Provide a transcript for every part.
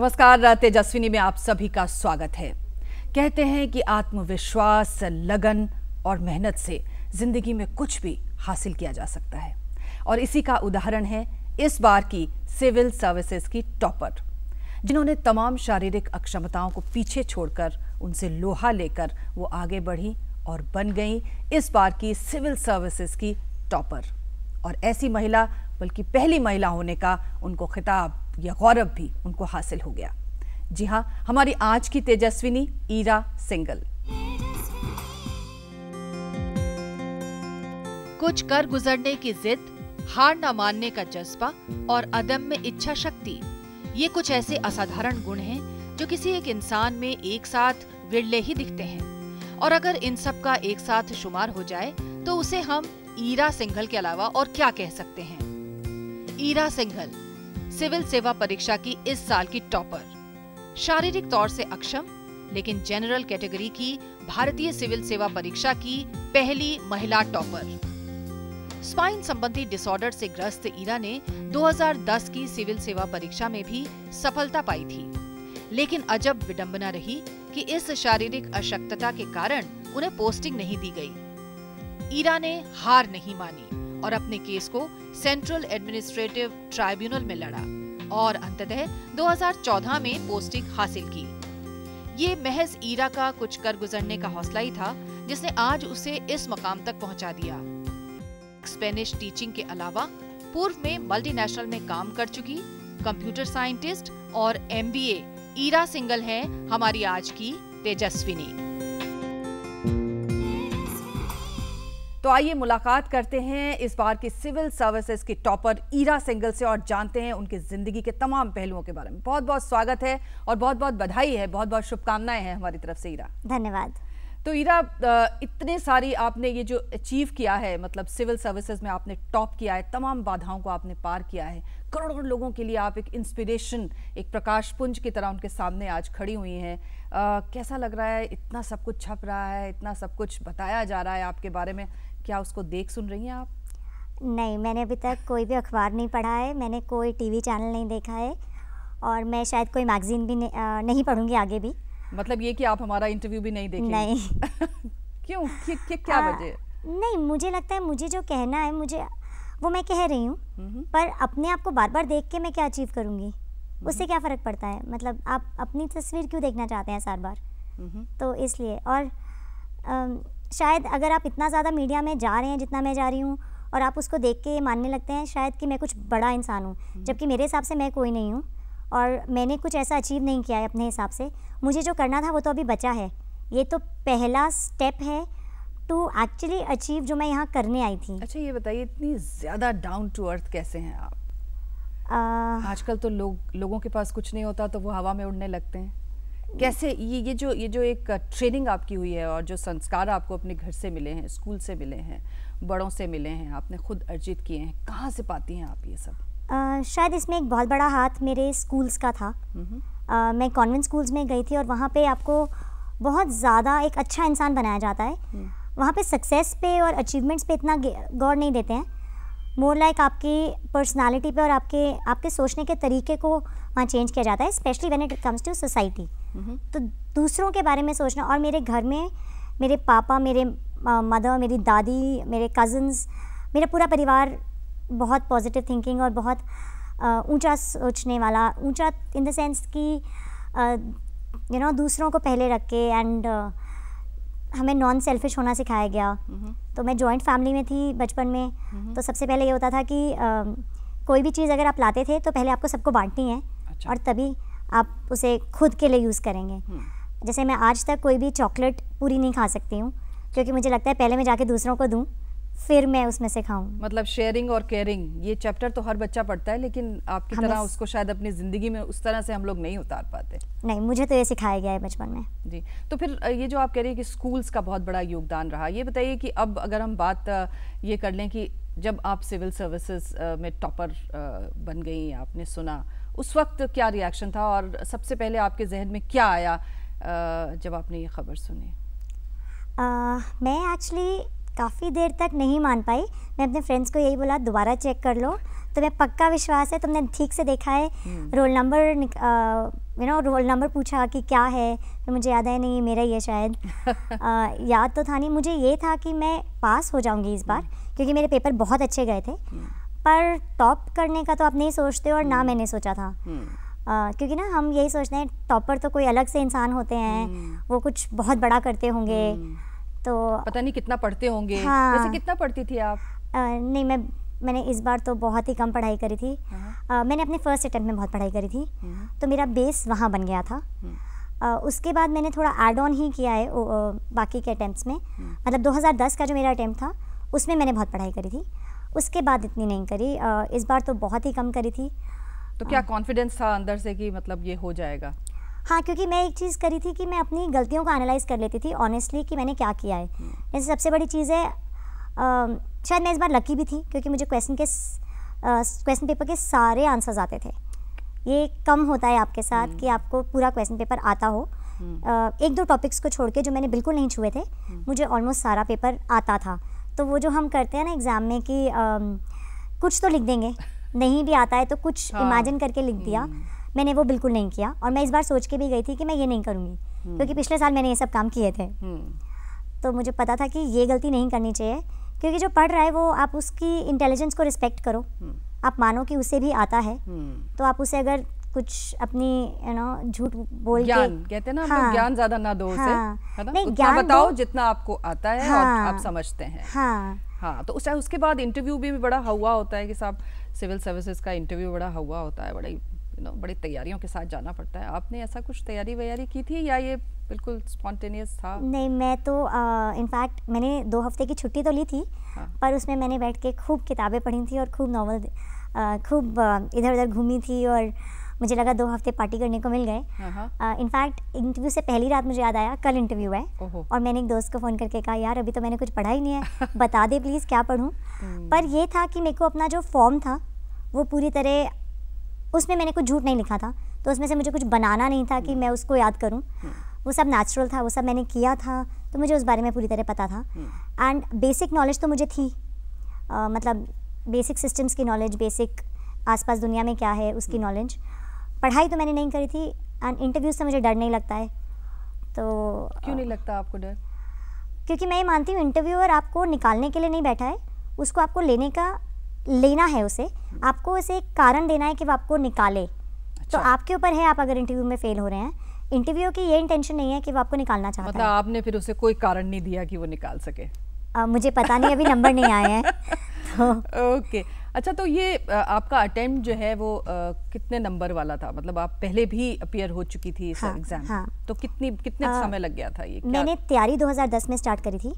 नमस्कार तेजस्विनी में आप सभी का स्वागत है कहते हैं कि आत्मविश्वास लगन और मेहनत से जिंदगी में कुछ भी हासिल किया जा सकता है और इसी का उदाहरण है इस बार की सिविल सर्विसेज की टॉपर जिन्होंने तमाम शारीरिक अक्षमताओं को पीछे छोड़कर उनसे लोहा लेकर वो आगे बढ़ी और बन गई इस बार की सिविल सर्विसेज की टॉपर और ऐसी महिला बल्कि पहली महिला होने का उनको खिताब यह गौरव भी उनको हासिल हो गया जी हाँ हमारी आज की तेजस्विनी ईरा सिंगल कुछ कर गुजरने की जिद हार न मानने का जज्बा और अदम में इच्छा शक्ति ये कुछ ऐसे असाधारण गुण हैं जो किसी एक इंसान में एक साथ विरले ही दिखते हैं और अगर इन सब का एक साथ शुमार हो जाए तो उसे हम ईरा सिंघल के अलावा और क्या कह सकते हैं ईरा सिंघल सिविल सेवा परीक्षा की इस साल की टॉपर शारीरिक तौर से अक्षम लेकिन जनरल कैटेगरी की भारतीय सिविल सेवा परीक्षा की पहली महिला टॉपर स्पाइन संबंधी डिसऑर्डर से ग्रस्त ईरा ने 2010 की सिविल सेवा परीक्षा में भी सफलता पाई थी लेकिन अजब विडंबना रही कि इस शारीरिक अशक्तता के कारण उन्हें पोस्टिंग नहीं दी गई ईरा ने हार नहीं मानी और अपने केस को सेंट्रल एडमिनिस्ट्रेटिव ट्राइब्यूनल में लड़ा और अंततः 2014 में पोस्टिंग हासिल की ये महज ईरा का कुछ कर गुजरने का हौसला ही था जिसने आज उसे इस मकाम तक पहुंचा दिया स्पेनिश टीचिंग के अलावा पूर्व में मल्टीनेशनल में काम कर चुकी कंप्यूटर साइंटिस्ट और एमबीए ईरा सिंगल है हमारी आज की तेजस्विनी तो आइए मुलाकात करते हैं इस बार की सिविल सर्विसेज की टॉपर ईरा सिंगल से और जानते हैं उनकी ज़िंदगी के तमाम पहलुओं के बारे में बहुत बहुत स्वागत है और बहुत बहुत बधाई है बहुत बहुत शुभकामनाएं हैं हमारी तरफ से ईरा धन्यवाद तो ईरा इतने सारी आपने ये जो अचीव किया है मतलब सिविल सर्विसेज में आपने टॉप किया है तमाम बाधाओं को आपने पार किया है करोड़ों लोगों के लिए आप एक इंस्पिरेशन एक प्रकाश पुंज की तरह उनके सामने आज खड़ी हुई हैं कैसा लग रहा है इतना सब कुछ छप रहा है इतना सब कुछ बताया जा रहा है आपके बारे में क्या उसको देख सुन रही हैं आप नहीं मैंने अभी तक कोई भी अखबार नहीं पढ़ा है मैंने कोई टीवी चैनल नहीं देखा है और मैं शायद कोई मैगजीन भी नहीं, पढ़ूँगी नहीं पढ़ूंगी आगे भी मतलब ये कि आप हमारा इंटरव्यू भी नहीं देखेंगे नहीं क्यों क्या, क्या वजह नहीं मुझे लगता है मुझे जो कहना है मुझे वो मैं कह रही हूँ पर अपने आप को बार बार देख के मैं क्या अचीव करूँगी उससे क्या फ़र्क पड़ता है मतलब आप अपनी तस्वीर क्यों देखना चाहते हैं सार बार तो इसलिए और शायद अगर आप इतना ज़्यादा मीडिया में जा रहे हैं जितना मैं जा रही हूँ और आप उसको देख के मानने लगते हैं शायद कि मैं कुछ बड़ा इंसान हूँ हम्म। जबकि मेरे हिसाब से मैं कोई नहीं हूँ और मैंने कुछ ऐसा अचीव नहीं किया है अपने हिसाब से मुझे जो करना था वो तो अभी बचा है ये तो पहला स्टेप है टू एक्चुअली अचीव जो मैं यहाँ करने आई थी अच्छा ये बताइए इतनी ज़्यादा डाउन टू अर्थ कैसे हैं आप आजकल तो लोग लोगों के पास कुछ नहीं होता तो वो हवा में उड़ने लगते हैं कैसे ये ये जो ये जो एक ट्रेनिंग आपकी हुई है और जो संस्कार आपको अपने घर से मिले हैं स्कूल से मिले हैं बड़ों से मिले हैं आपने खुद अर्जित किए हैं कहाँ से पाती हैं आप ये सब आ, शायद इसमें एक बहुत बड़ा हाथ मेरे स्कूल्स का था आ, हम्म। मैं कॉन्वेंट स्कूल्स में गई थी और वहाँ पे आपको बहुत ज़्यादा एक अच्छा इंसान बनाया जाता है हम्म। वहाँ पे सक्सेस पे और अचीवमेंट्स पे इतना गौर नहीं देते हैं मोर लाइक like आपकी पर्सनालिटी पे और आपके आपके सोचने के तरीके को वहाँ चेंज किया जाता है specially when it comes to society Mm-hmm. तो दूसरों के बारे में सोचना और मेरे घर में मेरे पापा मेरे मदर मेरी दादी मेरे कज़न्स मेरा पूरा परिवार बहुत पॉजिटिव थिंकिंग और बहुत ऊंचा सोचने वाला ऊंचा इन द सेंस कि यू नो दूसरों को पहले रख के एंड हमें नॉन सेल्फिश होना सिखाया गया mm-hmm. तो मैं जॉइंट फैमिली में थी बचपन में mm-hmm. तो सबसे पहले ये होता था कि uh, कोई भी चीज़ अगर आप लाते थे तो पहले आपको सबको बांटनी है अच्छा। और तभी आप उसे खुद के लिए यूज़ करेंगे हम्म। जैसे मैं आज तक कोई भी चॉकलेट पूरी नहीं खा सकती हूँ क्योंकि मुझे लगता है पहले मैं जाके दूसरों को दूँ फिर मैं उसमें से खाऊं मतलब शेयरिंग और केयरिंग ये चैप्टर तो हर बच्चा पढ़ता है लेकिन आपकी तरह उसको शायद अपनी ज़िंदगी में उस तरह से हम लोग नहीं उतार पाते नहीं मुझे तो ये सिखाया गया है बचपन में जी तो फिर ये जो आप कह रही है कि स्कूल्स का बहुत बड़ा योगदान रहा ये बताइए कि अब अगर हम बात ये कर लें कि जब आप सिविल सर्विसेज में टॉपर बन गई आपने सुना उस वक्त क्या रिएक्शन था और सबसे पहले आपके जहन में क्या आया जब आपने ये खबर सुनी आ, मैं एक्चुअली काफ़ी देर तक नहीं मान पाई मैं अपने फ्रेंड्स को यही बोला दोबारा चेक कर लो तुम्हें पक्का विश्वास है तुमने ठीक से देखा है हम्म। Roll number you know roll number पूछा कि क्या है तो मुझे याद है नहीं मेरा ही है शायद आ, याद तो था नहीं मुझे ये था कि मैं पास हो जाऊंगी इस बार हम्म। क्योंकि मेरे पेपर बहुत अच्छे गए थे हम्म। पर टॉप करने का तो आप नहीं सोचते और ना हम्म। मैंने सोचा था Uh, क्योंकि ना हम यही सोचते हैं टॉपर तो कोई अलग से इंसान होते हैं हम्म। वो कुछ बहुत बड़ा करते होंगे तो पता नहीं कितना पढ़ते होंगे हाँ, वैसे कितना पढ़ती थी आप uh, नहीं मैं मैंने इस बार तो बहुत ही कम पढ़ाई करी थी uh, मैंने अपने फर्स्ट अटैम्प्ट में बहुत पढ़ाई करी थी हाँ। तो मेरा बेस वहाँ बन गया था उसके बाद मैंने थोड़ा एड ऑन ही किया है बाकी के अटैम्प्ट में मतलब 2010 का जो मेरा अटैम्प्ट था उसमें मैंने बहुत पढ़ाई करी थी उसके बाद इतनी नहीं करी आ, इस बार तो बहुत ही कम करी थी तो क्या कॉन्फिडेंस था अंदर से कि मतलब ये हो जाएगा हाँ क्योंकि मैं एक चीज़ करी थी कि मैं अपनी गलतियों को एनालाइज कर लेती थी ऑनेस्टली कि मैंने क्या किया है हम्म। जैसे सबसे बड़ी चीज़ है शायद मैं इस बार लकी भी थी क्योंकि मुझे क्वेश्चन के क्वेश्चन पेपर के सारे आंसर्स आते थे ये कम होता है आपके साथ हम्म। कि आपको पूरा क्वेश्चन पेपर आता हो हम्म। एक दो टॉपिक्स को छोड़ के जो मैंने बिल्कुल नहीं छुए थे मुझे ऑलमोस्ट सारा पेपर आता था तो वो जो हम करते हैं ना एग्ज़ाम में कि कुछ तो लिख देंगे नहीं भी आता है तो कुछ इमेजिन हाँ। करके लिख दिया हम्म। मैंने वो बिल्कुल नहीं किया और मैं इस बार सोच के भी गई थी कि मैं ये नहीं करूँगी हम्म। क्योंकि पिछले साल मैंने ये सब काम किए थे हम्म। तो मुझे पता था कि ये गलती नहीं करनी चाहिए क्योंकि जो पढ़ रहा है वो आप उसकी इंटेलिजेंस को रिस्पेक्ट करो आप मानो कि उसे भी आता है तो आप उसे अगर कुछ अपनी यू नो झूठ बोल ज्ञान कहते हैं ना हाँ, ज्ञान ज्यादा ना दो हाँ, है ना नहीं, ज्ञान बताओ जितना आपको आता है हाँ, और आप समझते हैं हाँ, हाँ तो उस उसके बाद इंटरव्यू भी, भी बड़ा हवा होता है कि साहब सिविल सर्विसेज का इंटरव्यू बड़ा हवा होता है बड़ी यू नो बड़ी तैयारियों के साथ जाना पड़ता है आपने ऐसा कुछ तैयारी वैयारी की थी या ये बिल्कुल स्पॉन्टेनियस था नहीं मैं तो इनफैक्ट मैंने दो हफ्ते की छुट्टी तो ली थी हाँ। पर उसमें मैंने बैठ के खूब किताबें पढ़ी थी और खूब नॉवल खूब इधर उधर घूमी थी और मुझे लगा दो हफ्ते पार्टी करने को मिल गए इनफैक्ट uh, इंटरव्यू से पहली रात मुझे याद आया कल इंटरव्यू है और मैंने एक दोस्त को फ़ोन करके कहा यार अभी तो मैंने कुछ पढ़ा ही नहीं है बता दे प्लीज़ क्या पढ़ूँ हम्म। पर यह था कि मेरे को अपना जो फॉर्म था वो पूरी तरह उसमें मैंने कुछ झूठ नहीं लिखा था तो उसमें से मुझे कुछ बनाना नहीं था कि हम्म। मैं उसको याद करूँ हम्म। वो सब नेचुरल था वो सब मैंने किया था तो मुझे उस बारे में पूरी तरह पता था एंड बेसिक नॉलेज तो मुझे थी मतलब बेसिक सिस्टम्स की नॉलेज बेसिक आसपास दुनिया में क्या है उसकी नॉलेज hmm. पढ़ाई तो मैंने नहीं करी थी एंड इंटरव्यू से मुझे डर नहीं लगता है तो क्यों नहीं लगता आपको डर क्योंकि मैं ये मानती हूँ इंटरव्यूअर आपको निकालने के लिए नहीं बैठा है उसको आपको लेने का लेना है उसे आपको उसे एक कारण देना है कि वो आपको निकाले तो अच्छा। तो आपके ऊपर है आप अगर इंटरव्यू में फेल हो रहे हैं इंटरव्यू की ये इंटेंशन नहीं है कि वो आपको निकालना चाहता मतलब है आपने फिर उसे कोई कारण नहीं दिया कि वो निकाल सके आ, मुझे पता नहीं अभी नंबर नहीं आए हैं तो ओके अच्छा तो ये आपका अटेम्प्ट जो है वो आ, कितने नंबर वाला था मतलब आप पहले भी अपियर हो चुकी थी इस एग्जाम हाँ, हाँ. तो कितनी कितने आ, समय लग गया था ये क्या? मैंने तैयारी 2010 में स्टार्ट करी थी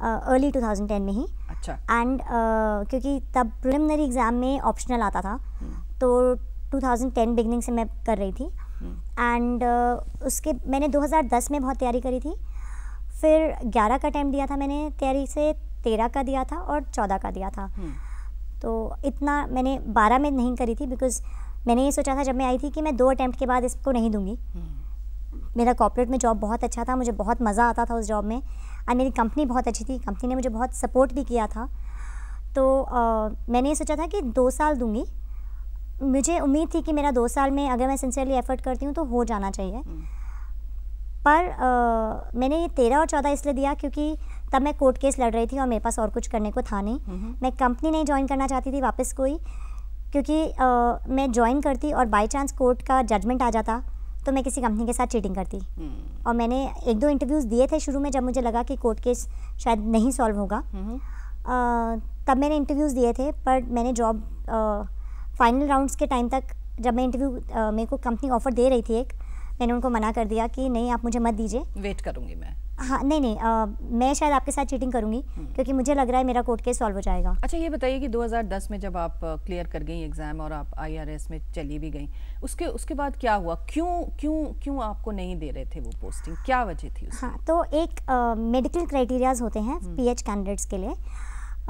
अर्ली uh, 2010 में ही अच्छा एंड क्योंकि तब प्रिलिमिनरी एग्ज़ाम में ऑप्शनल आता था हम्म। तो 2010 बिगनिंग से मैं कर रही थी एंड हम्म। uh, उसके मैंने 2010 में बहुत तैयारी करी थी फिर 11 का टाइम दिया था मैंने तैयारी से 13 का दिया था और 14 का दिया था हम्म। तो इतना मैंने बारह में नहीं करी थी बिकॉज मैंने ये सोचा था जब मैं आई थी कि मैं दो अटैम्प्ट के बाद इसको नहीं दूंगी हम्म। मेरा कॉपरेट में जॉब बहुत अच्छा था मुझे बहुत मज़ा आता था उस जॉब में और मेरी कंपनी बहुत अच्छी थी कंपनी ने मुझे बहुत सपोर्ट भी किया था तो आ, मैंने ये सोचा था कि दो साल दूंगी मुझे उम्मीद थी कि मेरा दो साल में अगर मैं सिंसियरली एफर्ट करती हूँ तो हो जाना चाहिए हम्म। पर आ, मैंने ये तेरह और चौदह इसलिए दिया क्योंकि तब मैं कोर्ट केस लड़ रही थी और मेरे पास और कुछ करने को था नहीं हम्म। मैं कंपनी नहीं ज्वाइन करना चाहती थी वापस कोई क्योंकि मैं ज्वाइन करती और बाई चांस कोर्ट का जजमेंट आ जाता तो मैं किसी कंपनी के साथ चीटिंग करती हम्म। और मैंने एक दो इंटरव्यूज़ दिए थे शुरू में जब मुझे लगा कि कोर्ट केस शायद नहीं सॉल्व होगा हम्म। तब मैंने इंटरव्यूज़ दिए थे पर मैंने जॉब फाइनल राउंड्स के टाइम तक जब मैं इंटरव्यू मेरे को कंपनी ऑफ़र दे रही थी एक मैंने उनको मना कर दिया कि नहीं आप मुझे मत दीजिए वेट करूँगी मैं हाँ नहीं नहीं आ, मैं शायद आपके साथ चीटिंग करूंगी हम्म। क्योंकि मुझे लग रहा है मेरा कोर्ट केस सॉल्व हो जाएगा अच्छा ये बताइए कि 2010 में जब आप क्लियर कर गई एग्ज़ाम और आप आईआरएस में चली भी गई उसके उसके बाद क्या हुआ क्यों क्यों क्यों आपको नहीं दे रहे थे वो पोस्टिंग क्या वजह थी उसकी? हाँ तो एक मेडिकल क्राइटेरियाज होते हैं पी हम्म। कैंडिडेट्स के लिए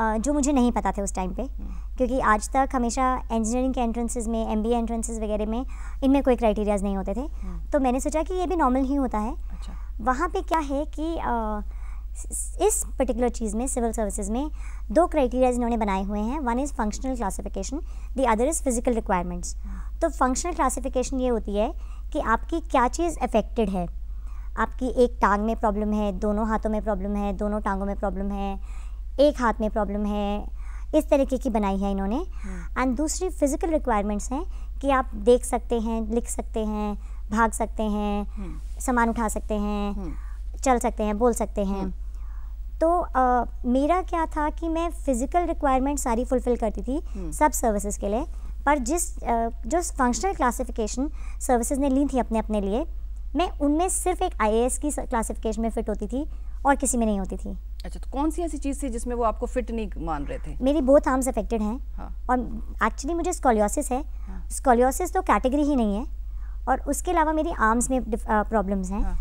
आ, जो मुझे नहीं पता थे उस टाइम पे हम्म। क्योंकि आज तक हमेशा इंजीनियरिंग के एंट्रेंसेज में एम बी एंट्रेंसेज वगैरह में इनमें कोई क्राइटेरियाज नहीं होते थे तो मैंने सोचा कि ये भी नॉर्मल ही होता है अच्छा वहाँ पे क्या है कि आ, इस पर्टिकुलर चीज़ में सिविल सर्विसेज में दो क्राइटेरियाज इन्होंने बनाए हुए हैं one is functional classification the other is physical requirements तो फंक्शनल क्लासिफिकेशन ये होती है कि आपकी क्या चीज़ अफेक्टेड है आपकी एक टांग में प्रॉब्लम है दोनों हाथों में प्रॉब्लम है दोनों टांगों में प्रॉब्लम है एक हाथ में प्रॉब्लम है इस तरीके की बनाई है इन्होंने एंड हम्म। दूसरी फिज़िकल रिक्वायरमेंट्स हैं कि आप देख सकते हैं लिख सकते हैं भाग सकते हैं हम्म। सामान उठा सकते हैं हम्म। चल सकते हैं बोल सकते हैं हम्म। तो आ, मेरा क्या था कि मैं फिज़िकल रिक्वायरमेंट सारी फुलफ़िल करती थी सब सर्विसेज के लिए पर जिस आ, जो फंक्शनल क्लासिफिकेशन सर्विसेज ने ली थी अपने अपने लिए मैं उनमें सिर्फ एक आईएएस की क्लासिफिकेशन में फ़िट होती थी और किसी में नहीं होती थी अच्छा तो कौन सी ऐसी चीज़ थी जिसमें वो आपको फिट नहीं मान रहे थे मेरी बोथ आर्म्स अफेक्टेड हैं हाँ। और एक्चुअली मुझे स्कॉलियोसिस है हाँ। स्कॉलियोसिस तो कैटेगरी ही नहीं है और उसके अलावा मेरी आर्म्स में प्रॉब्लम्स uh, हैं हाँ।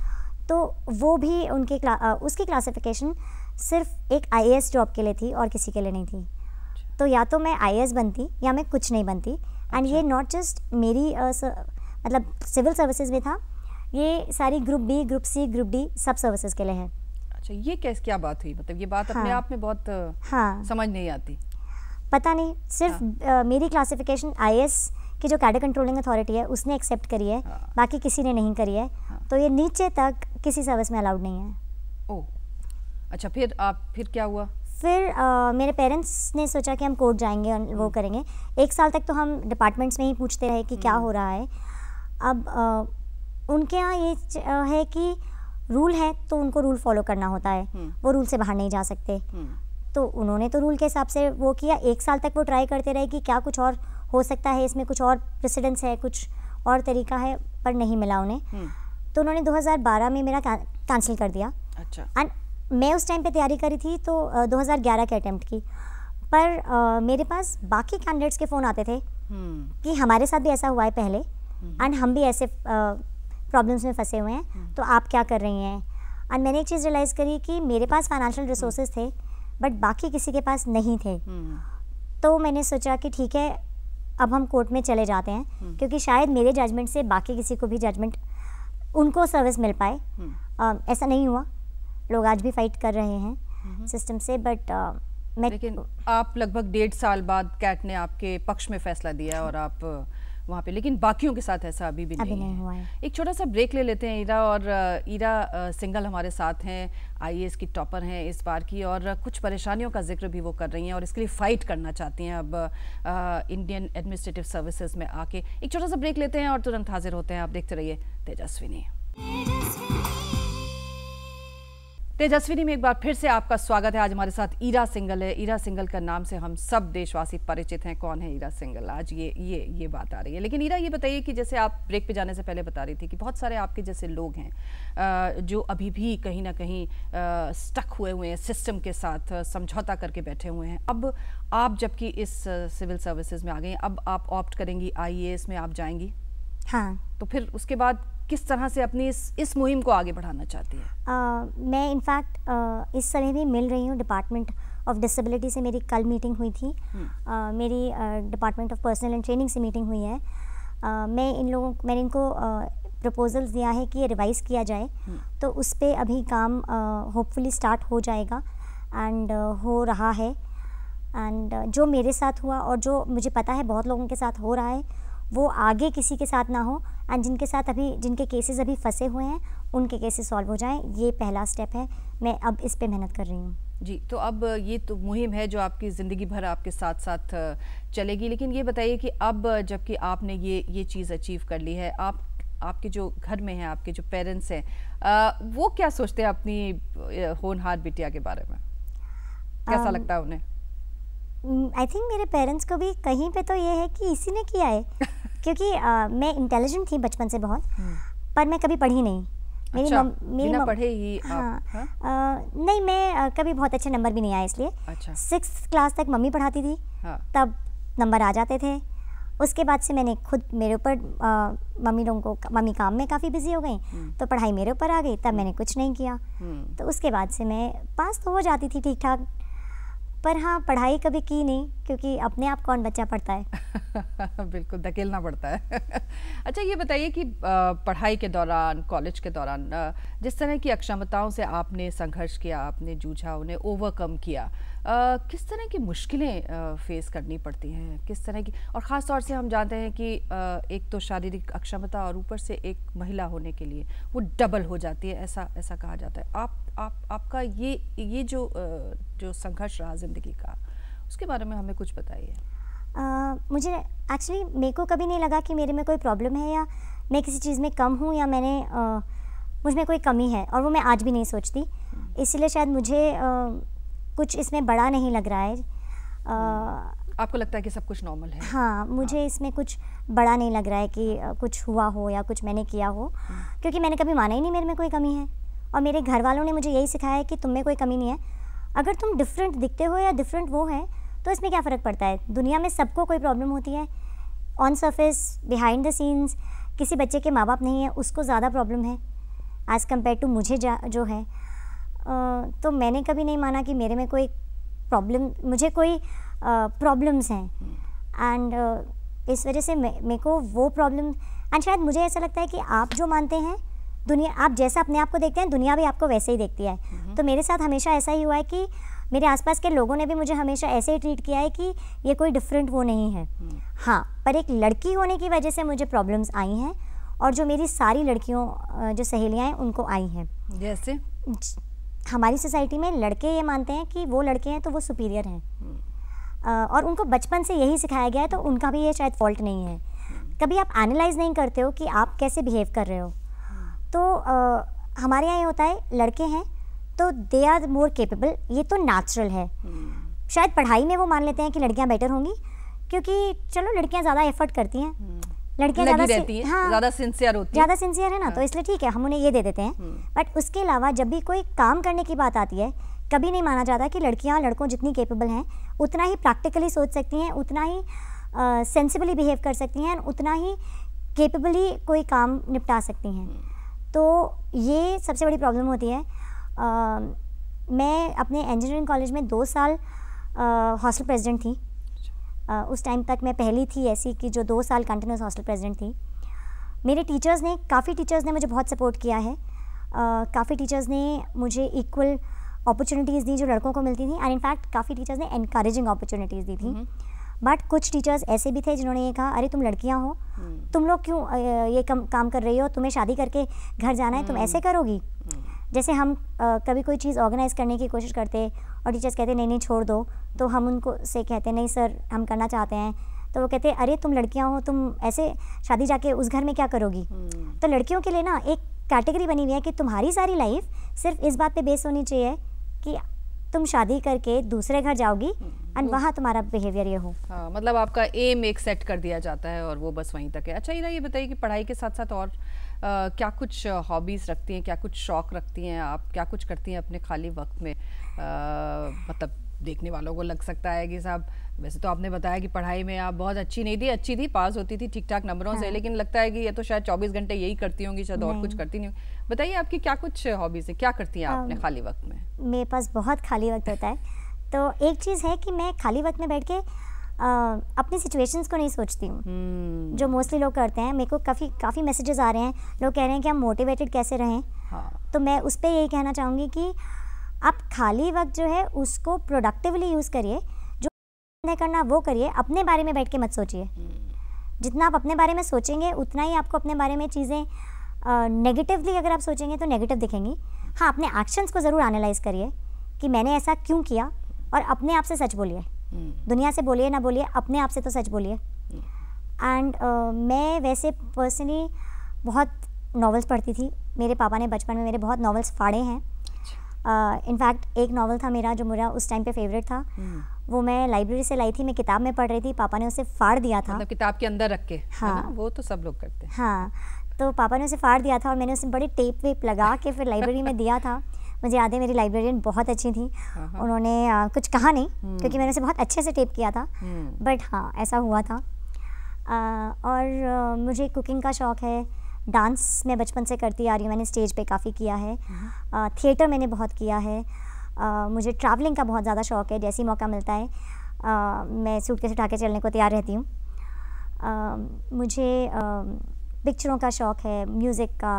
तो वो भी उनके क्ला, uh, उसकी क्लासिफिकेशन सिर्फ एक आई जॉब के लिए थी और किसी के लिए नहीं थी अच्छा। तो या तो मैं आई बनती या मैं कुछ नहीं बनती एंड अच्छा। ये नॉट जस्ट मेरी uh, मतलब सिविल सर्विसेज में था ये सारी group B group C group D सब सर्विसेज के लिए है अच्छा ये कैसे क्या बात हुई मतलब ये बात हाँ, अपने आप में बहुत हाँ, समझ नहीं आती पता नहीं सिर्फ हाँ, आ, मेरी क्लासिफिकेशन आई कि जो कैडर कंट्रोलिंग अथॉरिटी है उसने एक्सेप्ट करी है हाँ। बाकी किसी ने नहीं करी है हाँ। तो ये नीचे तक किसी सर्विस में अलाउड नहीं है ओ अच्छा फिर आप फिर क्या हुआ फिर आ, मेरे पेरेंट्स ने सोचा कि हम कोर्ट जाएंगे और वो हम्म। करेंगे एक साल तक तो हम डिपार्टमेंट्स में ही पूछते रहे कि क्या हम्म। हो रहा है अब आ, उनके यहाँ ये है कि रूल है तो उनको रूल फॉलो करना होता है हम्म। वो रूल से बाहर नहीं जा सकते तो उन्होंने तो रूल के हिसाब से वो किया एक साल तक वो ट्राई करते रहे कि क्या कुछ और हो सकता है इसमें कुछ और प्रेसिडेंस है कुछ और तरीका है पर नहीं मिला उन्हें हम्म। तो उन्होंने 2012 में मेरा कैंसिल कर दिया अच्छा एंड मैं उस टाइम पे तैयारी करी थी तो uh, 2011 के अटैम्प्ट की पर uh, मेरे पास बाकी कैंडिडेट्स के फ़ोन आते थे हम्म। कि हमारे साथ भी ऐसा हुआ है पहले एंड हम्म। हम भी ऐसे प्रॉब्लम्स uh, में फंसे हुए हैं तो आप क्या कर रही हैं एंड मैंने एक चीज़ रियलाइज़ करी कि मेरे पास फाइनेंशियल रिसोर्सेज थे बट बाकी किसी के पास नहीं थे तो मैंने सोचा कि ठीक है अब हम कोर्ट में चले जाते हैं हम्म। क्योंकि शायद मेरे जजमेंट से बाकी किसी को भी जजमेंट उनको सर्विस मिल पाए आ, हम्म। ऐसा नहीं हुआ लोग आज भी फाइट कर रहे हैं सिस्टम हम्म। से बट मैं लेकिन आप लगभग डेढ़ साल बाद कैट ने आपके पक्ष में फैसला दिया और आप वहाँ पे लेकिन बाकियों के साथ ऐसा अभी भी अभी नहीं, नहीं हुआ है एक छोटा सा ब्रेक ले लेते हैं ईरा और ईरा सिंगल हमारे साथ हैं आई की टॉपर हैं इस बार की और कुछ परेशानियों का जिक्र भी वो कर रही हैं और इसके लिए फाइट करना चाहती हैं अब इंडियन एडमिनिस्ट्रेटिव सर्विसेज में आके एक छोटा सा ब्रेक लेते हैं और तुरंत हाजिर होते हैं आप देखते रहिए तेजस्विनी तेजस्विनी में एक बार फिर से आपका स्वागत है आज हमारे साथ ईरा सिंगल है ईरा सिंगल का नाम से हम सब देशवासी परिचित हैं कौन है ईरा सिंगल आज ये ये ये बात आ रही है लेकिन ईरा ये बताइए कि जैसे आप ब्रेक पे जाने से पहले बता रही थी कि बहुत सारे आपके जैसे लोग हैं जो अभी भी कहीं ना कहीं स्टक हुए हुए हैं सिस्टम के साथ समझौता करके बैठे हुए हैं अब आप जबकि इस सिविल सर्विसेज में आ गए अब आप ऑप्ट करेंगी आई में आप जाएंगी हाँ तो फिर उसके बाद किस तरह से अपनी इस इस मुहिम को आगे बढ़ाना चाहती है मैं इनफैक्ट इस समय भी मिल रही हूँ डिपार्टमेंट ऑफ डिसेबिलिटी से मेरी कल मीटिंग हुई थी आ, हम्म। मेरी department of personnel and training से मीटिंग हुई है मैं इन लोगों मैंने इनको प्रपोजल्स दिया है कि ये रिवाइज़ किया जाए हम्म। तो उस पर अभी काम होपफुली स्टार्ट हो जाएगा एंड हो रहा है एंड जो मेरे साथ हुआ और जो मुझे पता है बहुत लोगों के साथ हो रहा है वो आगे किसी के साथ ना हो एंड जिनके साथ अभी जिनके केसेस अभी फंसे हुए हैं उनके केसेस सॉल्व हो जाएं ये पहला स्टेप है मैं अब इस पे मेहनत कर रही हूँ जी तो अब ये तो मुहिम है जो आपकी ज़िंदगी भर आपके साथ साथ चलेगी लेकिन ये बताइए कि अब जबकि आपने ये ये चीज़ अचीव कर ली है आप आपके जो घर में हैं आपके जो पेरेंट्स हैं वो क्या सोचते हैं अपनी होनहार बिटिया के बारे में कैसा लगता है उन्हें आई थिंक मेरे पेरेंट्स को भी कहीं पे तो ये है कि इसी ने किया है क्योंकि आ, मैं इंटेलिजेंट थी बचपन से बहुत हम्म। पर मैं कभी पढ़ी नहीं मेरी अच्छा, मम, मेरी बिना पढ़े ही आप, हाँ, हाँ? आ, नहीं मैं आ, कभी बहुत अच्छे नंबर भी नहीं आए इसलिए अच्छा। सिक्स क्लास तक मम्मी पढ़ाती थी हाँ। तब नंबर आ जाते थे उसके बाद से मैंने खुद मेरे ऊपर मम्मी लोगों को मम्मी काम में काफ़ी बिजी हो गई हम्म। तो पढ़ाई मेरे ऊपर आ गई तब हम्म। मैंने कुछ नहीं किया तो उसके बाद से मैं पास तो हो जाती थी ठीक ठाक पर हाँ पढ़ाई कभी की नहीं क्योंकि अपने आप कौन बच्चा पढ़ता है बिल्कुल धकेलना पड़ता है अच्छा ये बताइए कि पढ़ाई के दौरान कॉलेज के दौरान जिस तरह की अक्षमताओं से आपने संघर्ष किया आपने जूझा उन्हें ओवरकम किया किस तरह की मुश्किलें फेस करनी पड़ती हैं किस तरह की और ख़ास तौर से हम जानते हैं कि एक तो शारीरिक अक्षमता और ऊपर से एक महिला होने के लिए वो डबल हो जाती है ऐसा ऐसा कहा जाता है आप आप आपका ये ये जो जो संघर्ष रहा ज़िंदगी का उसके बारे में हमें कुछ बताइए मुझे एक्चुअली मेरे को कभी नहीं लगा कि मेरे में कोई प्रॉब्लम है या मैं किसी चीज़ में कम हूँ या मैंने मुझ में कोई कमी है और वो मैं आज भी नहीं सोचती हम्म। इसलिए शायद मुझे आ, कुछ इसमें बड़ा नहीं लग रहा है आ, हम्म। आपको लगता है कि सब कुछ नॉर्मल है हाँ, हाँ। मुझे हाँ। इसमें कुछ बड़ा नहीं लग रहा है कि कुछ हुआ हो या कुछ मैंने किया हो हम्म। क्योंकि मैंने कभी माना ही नहीं मेरे में कोई कमी है और मेरे घर वालों ने मुझे यही सिखाया है कि तुम में कोई कमी नहीं है अगर तुम डिफरेंट दिखते हो या डिफरेंट वो हैं तो इसमें क्या फ़र्क पड़ता है दुनिया में सबको कोई प्रॉब्लम होती है on surface behind the scenes किसी बच्चे के माँ बाप नहीं है उसको ज़्यादा प्रॉब्लम है एज़ कम्पेयर टू मुझे जो है तो मैंने कभी नहीं माना कि मेरे में कोई प्रॉब्लम मुझे कोई प्रॉब्लम्स हैं एंड इस वजह से मेरे को वो प्रॉब्लम एंड शायद मुझे ऐसा लगता है कि आप जो मानते हैं दुनिया आप जैसा अपने आप को देखते हैं दुनिया भी आपको वैसे ही देखती है हम्म। तो मेरे साथ हमेशा ऐसा ही हुआ है कि मेरे आसपास के लोगों ने भी मुझे हमेशा ऐसे ही ट्रीट किया है कि ये कोई डिफरेंट वो नहीं है हम्म। हाँ पर एक लड़की होने की वजह से मुझे प्रॉब्लम्स आई हैं और जो मेरी सारी लड़कियों जो सहेलियाँ हैं उनको आई हैं जैसे हमारी सोसाइटी में लड़के ये मानते हैं कि वो लड़के हैं तो वो सुपीरियर हैं हम्म। और उनको बचपन से यही सिखाया गया है तो उनका भी ये शायद फॉल्ट नहीं है कभी आप एनालाइज नहीं करते हो कि आप कैसे बिहेव कर रहे हो तो आ, हमारे यहाँ ये होता है लड़के हैं तो दे आर मोर केपेबल ये तो नेचुरल है hmm. शायद पढ़ाई में वो मान लेते हैं कि लड़कियाँ बेटर होंगी क्योंकि चलो लड़कियाँ ज़्यादा एफर्ट करती हैं hmm. लड़कियाँ ज़्यादा रहती हाँ ज़्यादा सिंसियर होती ज़्यादा सिंसियर है ना तो हाँ। तो इसलिए ठीक है हम उन्हें ये दे देते हैं hmm. हम्म। बट उसके अलावा जब भी कोई काम करने की बात आती है कभी नहीं माना जाता कि लड़कियाँ लड़कों जितनी केपेबल हैं उतना ही प्रैक्टिकली सोच सकती हैं उतना ही सेंसिबली बिहेव कर सकती हैं उतना ही केपेबली कोई काम निपटा सकती हैं तो ये सबसे बड़ी प्रॉब्लम होती है आ, मैं अपने इंजीनियरिंग कॉलेज में दो साल हॉस्टल प्रेसिडेंट थी आ, उस टाइम तक मैं पहली थी ऐसी कि जो दो साल कंटिन्यूस हॉस्टल प्रेसिडेंट थी मेरे टीचर्स ने काफ़ी टीचर्स ने मुझे बहुत सपोर्ट किया है काफ़ी टीचर्स ने मुझे इक्वल अपॉर्चुनिटीज़ दी जो लड़कों को मिलती थी एंड इनफैक्ट काफ़ी टीचर्स ने इनक्रेजिंग अपॉर्चुनिटीज़ दी थी हम्म। बट कुछ टीचर्स ऐसे भी थे जिन्होंने ये कहा अरे तुम लड़कियाँ हो हम्म। तुम लोग क्यों ये कम, काम कर रही हो तुम्हें शादी करके घर जाना है तुम हम्म। ऐसे करोगी हम्म। जैसे हम आ, कभी कोई चीज़ ऑर्गेनाइज़ करने की कोशिश करते और टीचर्स कहते नहीं नहीं छोड़ दो तो हम उनको से कहते नहीं सर हम करना चाहते हैं तो वो कहते अरे तुम लड़कियां हो तुम ऐसे शादी जाके उस घर में क्या करोगी तो लड़कियों के लिए ना एक कैटेगरी बनी हुई है कि तुम्हारी सारी लाइफ सिर्फ इस बात पे बेस होनी चाहिए कि तुम शादी करके दूसरे घर जाओगी एंड हम्म, वहाँ तुम्हारा बिहेवियर ये हो हाँ, मतलब आपका एम एक सेट कर दिया जाता है और वो बस वहीं तक है अच्छा इरा ये बताइए कि पढ़ाई के साथ साथ और आ, क्या कुछ हॉबीज़ रखती हैं क्या कुछ शौक़ रखती हैं आप क्या कुछ करती हैं अपने खाली वक्त में आ, मतलब देखने वालों को लग सकता है कि साहब वैसे तो आपने बताया कि पढ़ाई में आप बहुत अच्छी नहीं थी अच्छी थी पास होती थी ठीक ठाक नंबरों हाँ। से लेकिन लगता है कि ये तो शायद 24 घंटे यही करती होंगी शायद और कुछ हाँ। करती नहीं बताइए आपकी क्या कुछ हॉबीज है क्या करती हैं आपने खाली वक्त में मेरे पास बहुत खाली वक्त होता है तो एक चीज़ है कि मैं खाली वक्त में बैठ के आ, अपनी सिचुएशंस को नहीं सोचती हूँ हम्म। जो मोस्टली लोग करते हैं मेरे को काफ़ी काफ़ी मैसेजेस आ रहे हैं लोग कह रहे हैं कि हम मोटिवेटेड कैसे रहें हाँ। तो मैं उस पर यही कहना चाहूँगी कि आप खाली वक्त जो है उसको प्रोडक्टिवली यूज़ करिए तय करना वो करिए अपने बारे में बैठ के मत सोचिए जितना आप अपने बारे में सोचेंगे उतना ही आपको अपने बारे में चीज़ें नेगेटिवली अगर आप सोचेंगे तो नेगेटिव दिखेंगी हाँ अपने एक्शंस को ज़रूर एनालाइज करिए कि मैंने ऐसा क्यों किया और अपने आप से सच बोलिए दुनिया से बोलिए ना बोलिए अपने आप से तो सच बोलिए एंड uh, मैं वैसे पर्सनली बहुत नॉवेल्स पढ़ती थी मेरे पापा ने बचपन में मेरे बहुत नॉवेल्स फाड़े हैं इनफैक्ट अच्छा। uh, एक नॉवल था मेरा जो मेरा उस टाइम पे फेवरेट था हम्म। वो मैं लाइब्रेरी से लाई थी मैं किताब में पढ़ रही थी पापा ने उसे फाड़ दिया था मतलब किताब के अंदर रख के हाँ वो तो सब लोग करते हैं हाँ तो पापा ने उसे फाड़ दिया था और मैंने उसे बड़े टेप वेप लगा के फिर लाइब्रेरी में दिया था मुझे याद है मेरी लाइब्रेरियन बहुत अच्छी थी हाँ, हाँ। उन्होंने आ, कुछ कहा नहीं हम्म। क्योंकि मैंने उसे बहुत अच्छे से टेप किया था बट हम्म। हाँ ऐसा हुआ था आ, और आ, मुझे कुकिंग का शौक़ है डांस मैं बचपन से करती आ रही हूँ मैंने स्टेज पे काफ़ी किया है थिएटर हम्म। मैंने बहुत किया है मुझे ट्रैवलिंग का बहुत ज़्यादा शौक़ है जैसे ही मौका मिलता है आ, मैं सूट से उठा के चलने को तैयार रहती हूँ मुझे पिक्चरों का शौक़ है म्यूज़िक का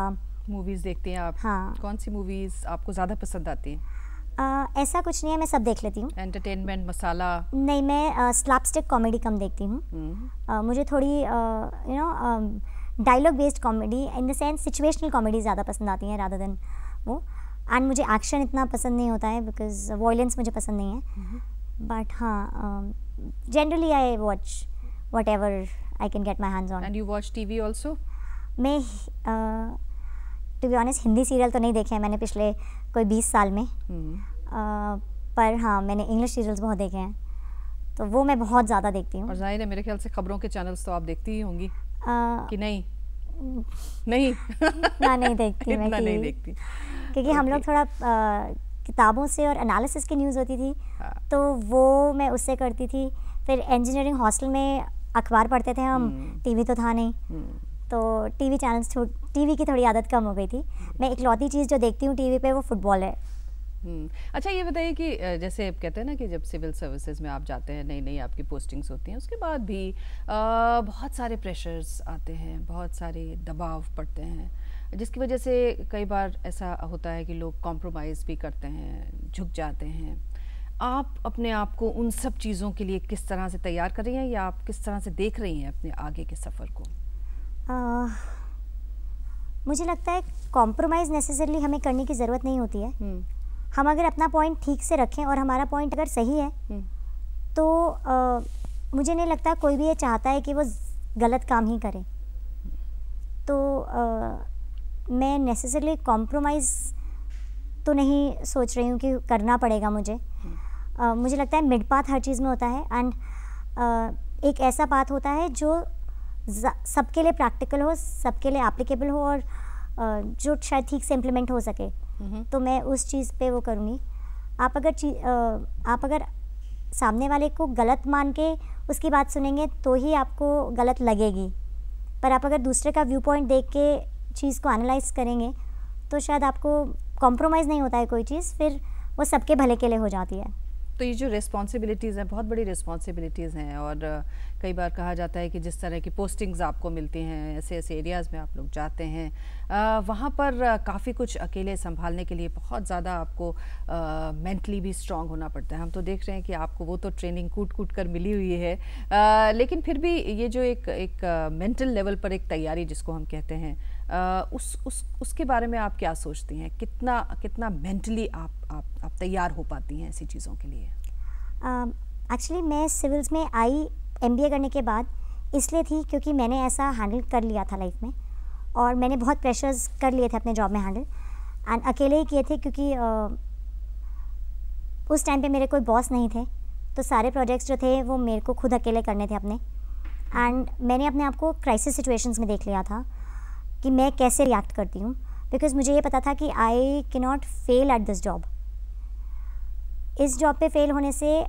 मूवीज़ देखते हैं आप हाँ कौन सी मूवीज़ आपको ज़्यादा पसंद आती हैं ऐसा कुछ नहीं है मैं सब देख लेती हूँ एंटरटेनमेंट मसाला नहीं मैं स्लैपस्टिक कॉमेडी कम देखती हूँ हम्म। मुझे थोड़ी you know dialogue based comedy in the sense situational comedy ज़्यादा पसंद आती हैं राधा दिन वो एंड मुझे एक्शन इतना पसंद नहीं होता है बिकॉज वॉयलेंस मुझे पसंद नहीं है बट mm-hmm. हाँ generally I watch whatever I can get my hands on and you watch T V also मैं to be honest Hindi serial तो नहीं देखे हैं मैंने पिछले कोई बीस साल में mm-hmm. uh, पर हाँ मैंने इंग्लिश सीरियल्स बहुत देखे हैं तो वो मैं बहुत ज़्यादा देखती हूँ और जाहिर है मेरे ख्याल से खबरों के चैनल्स तो आप देखती ही होंगी uh, कि नहीं नहीं इतना नहीं देखती इतना मैं नहीं देखती क्योंकि हम लोग थोड़ा किताबों से और एनालिसिस की न्यूज़ होती थी हाँ। तो वो मैं उससे करती थी फिर इंजीनियरिंग हॉस्टल में अखबार पढ़ते थे हम टीवी हम्म। तो था नहीं हम्म। तो टीवी चैनल्स टीवी की थोड़ी आदत कम हो गई थी मैं इकलौती चीज़ जो देखती हूँ टीवी पे वो फुटबॉल है हम्म। अच्छा ये बताइए कि जैसे आप कहते हैं ना कि जब सिविल सर्विसेज में आप जाते हैं नई नई आपकी पोस्टिंग्स होती हैं उसके बाद भी आ, बहुत सारे प्रेशर्स आते हैं बहुत सारे दबाव पड़ते हैं जिसकी वजह से कई बार ऐसा होता है कि लोग कॉम्प्रोमाइज़ भी करते हैं झुक जाते हैं आप अपने आप को उन सब चीज़ों के लिए किस तरह से तैयार कर रही हैं या आप किस तरह से देख रही हैं अपने आगे के सफ़र को आ, मुझे लगता है कॉम्प्रोमाइज़ नेसेसरली हमें करने की ज़रूरत नहीं होती है हम्म। हम अगर अपना पॉइंट ठीक से रखें और हमारा पॉइंट अगर सही है हम्म। तो आ, मुझे नहीं लगता कोई भी ये चाहता है कि वो गलत काम ही करे तो आ, मैं नेसेसरली कॉम्प्रोमाइज़ तो नहीं सोच रही हूँ कि करना पड़ेगा मुझे आ, हम्म। मुझे लगता है मिड पाथ हर चीज़ में होता है एंड एक ऐसा पाथ होता है जो सबके लिए प्रैक्टिकल हो सबके लिए एप्लीकेबल हो और जो शायद ठीक से इम्प्लीमेंट हो सके हम्म। तो मैं उस चीज़ पे वो करूँगी आप अगर चीज आप अगर सामने वाले को गलत मान के उसकी बात सुनेंगे तो ही आपको गलत लगेगी पर आप अगर दूसरे का व्यू पॉइंट देख के चीज़ को एनालाइज करेंगे तो शायद आपको कॉम्प्रोमाइज़ नहीं होता है कोई चीज़ फिर वो सबके भले के लिए हो जाती है तो ये जो रिस्पॉन्सिबिलिटीज़ हैं बहुत बड़ी रिस्पॉन्सिबिलिटीज़ हैं और कई बार कहा जाता है कि जिस तरह की पोस्टिंग्स आपको मिलती हैं ऐसे ऐसे एरियाज़ में आप लोग जाते हैं वहाँ पर काफ़ी कुछ अकेले संभालने के लिए बहुत ज़्यादा आपको मेंटली भी स्ट्रांग होना पड़ता है हम तो देख रहे हैं कि आपको वो तो ट्रेनिंग कूट कूट कर मिली हुई है आ, लेकिन फिर भी ये जो एक एक मेंटल लेवल पर एक तैयारी जिसको हम कहते हैं उस उस उसके बारे में आप क्या सोचती हैं कितना कितना मेंटली आप आप आप तैयार हो पाती हैं ऐसी चीज़ों के लिए एक्चुअली uh, मैं सिविल्स में आई एम करने के बाद इसलिए थी क्योंकि मैंने ऐसा हैंडल कर लिया था लाइफ में और मैंने बहुत प्रेशर्स कर लिए थे अपने जॉब में हैंडल एंड अकेले ही किए थे क्योंकि uh, उस टाइम पे मेरे कोई बॉस नहीं थे तो सारे प्रोजेक्ट्स जो थे वो मेरे को खुद अकेले करने थे अपने एंड मैंने अपने आप को क्राइसिस सिचुएशंस में देख लिया था कि मैं कैसे रिएक्ट करती हूँ बिकॉज मुझे ये पता था कि I can not fail at this job इस जॉब पे फेल होने से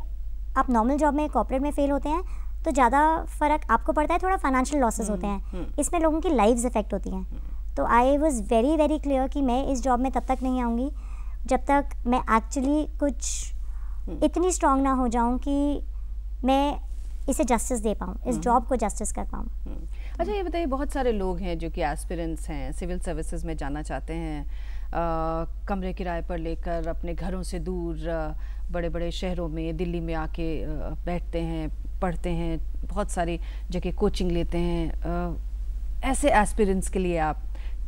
आप नॉर्मल जॉब में कॉपरेट में फेल होते हैं तो ज़्यादा फ़र्क आपको पड़ता है थोड़ा फाइनेंशियल लॉसेज हम्म, होते हैं हम्म। इसमें लोगों की लाइफ इफ़ेक्ट होती हैं हम्म। तो I was very very clear कि मैं इस जॉब में तब तक नहीं आऊँगी जब तक मैं एक्चुअली कुछ इतनी स्ट्रांग ना हो जाऊं कि मैं इसे जस्टिस दे पाऊँ इस जॉब को जस्टिस कर पाऊँ अच्छा ये बताइए बहुत सारे लोग हैं जो कि एस्पिरेंट्स हैं सिविल सर्विसेज में जाना चाहते हैं आ, कमरे किराए पर लेकर अपने घरों से दूर बड़े बड़े शहरों में दिल्ली में आके बैठते हैं पढ़ते हैं बहुत सारी जगह कोचिंग लेते हैं आ, ऐसे एस्पिरेंट्स के लिए आप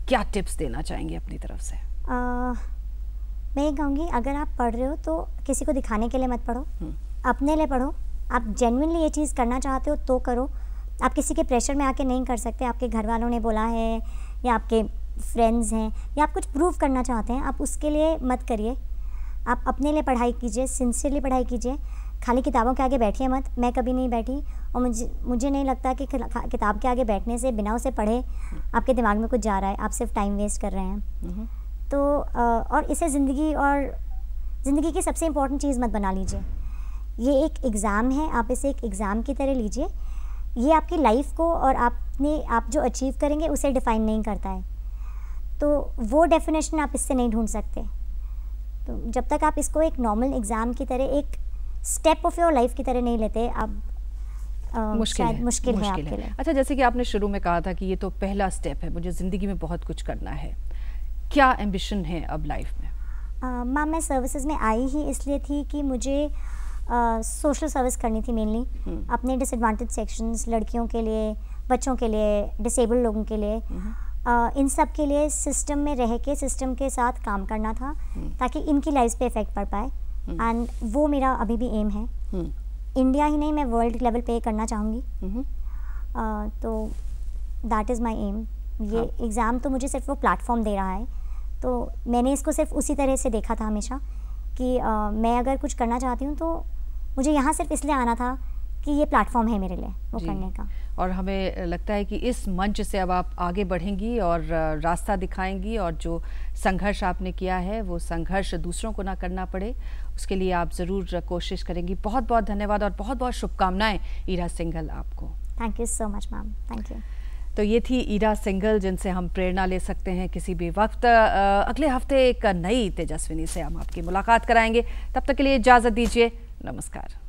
क्या टिप्स देना चाहेंगे अपनी तरफ से आ, मैं ये कहूँगी अगर आप पढ़ रहे हो तो किसी को दिखाने के लिए मत पढ़ो हम्म। अपने लिए पढ़ो आप जेनविनली ये चीज़ करना चाहते हो तो करो आप किसी के प्रेशर में आके नहीं कर सकते आपके घर वालों ने बोला है या आपके फ्रेंड्स हैं या आप कुछ प्रूव करना चाहते हैं आप उसके लिए मत करिए आप अपने लिए पढ़ाई कीजिए सिंसियरली पढ़ाई कीजिए खाली किताबों के आगे बैठिए मत मैं कभी नहीं बैठी और मुझे मुझे नहीं लगता कि किताब के आगे बैठने से बिना उसे पढ़े आपके दिमाग में कुछ जा रहा है आप सिर्फ टाइम वेस्ट कर रहे हैं हम्म। तो और इसे ज़िंदगी और ज़िंदगी की सबसे इम्पोर्टेंट चीज़ मत बना लीजिए ये एक एग्ज़ाम है आप इसे एक एग्ज़ाम की तरह लीजिए ये आपकी लाइफ को और आपने आप जो अचीव करेंगे उसे डिफ़ाइन नहीं करता है तो वो डेफिनेशन आप इससे नहीं ढूंढ सकते तो जब तक आप इसको एक नॉर्मल एग्ज़ाम की तरह एक स्टेप ऑफ योर लाइफ की तरह नहीं लेते आप Uh, मुश्किल है मुश्किल, मुश्किल है, आपके है। लिए। अच्छा जैसे कि आपने शुरू में कहा था कि ये तो पहला स्टेप है मुझे ज़िंदगी में बहुत कुछ करना है क्या एम्बिशन है अब लाइफ में uh, माँ मैं सर्विसेज में आई ही इसलिए थी कि मुझे सोशल सर्विस करनी थी मेनली हम्म। अपने डिसएडवांटेज सेक्शंस लड़कियों के लिए बच्चों के लिए डिसेबल लोगों के लिए Uh, इन सब के लिए सिस्टम में रह के सिस्टम के साथ काम करना था हम्म। ताकि इनकी लाइफ पे इफ़ेक्ट पड़ पाए एंड वो मेरा अभी भी एम है इंडिया ही नहीं मैं वर्ल्ड लेवल पे करना चाहूँगी uh, तो दैट इज़ माई एम ये एग्ज़ाम हाँ। तो मुझे सिर्फ वो प्लेटफॉर्म दे रहा है तो मैंने इसको सिर्फ उसी तरह से देखा था हमेशा कि uh, मैं अगर कुछ करना चाहती हूँ तो मुझे यहाँ सिर्फ इसलिए आना था कि ये प्लेटफॉर्म है मेरे लिए वो करने का और हमें लगता है कि इस मंच से अब आप आगे बढ़ेंगी और रास्ता दिखाएंगी और जो संघर्ष आपने किया है वो संघर्ष दूसरों को ना करना पड़े उसके लिए आप ज़रूर कोशिश करेंगी बहुत बहुत धन्यवाद और बहुत बहुत शुभकामनाएं ईरा सिंघल आपको thank you so much ma'am thank you तो ये थी ईरा सिंघल जिनसे हम प्रेरणा ले सकते हैं किसी भी वक्त अगले हफ्ते एक नई तेजस्विनी से हम आपकी मुलाकात कराएंगे तब तक के लिए इजाज़त दीजिए Namaskar.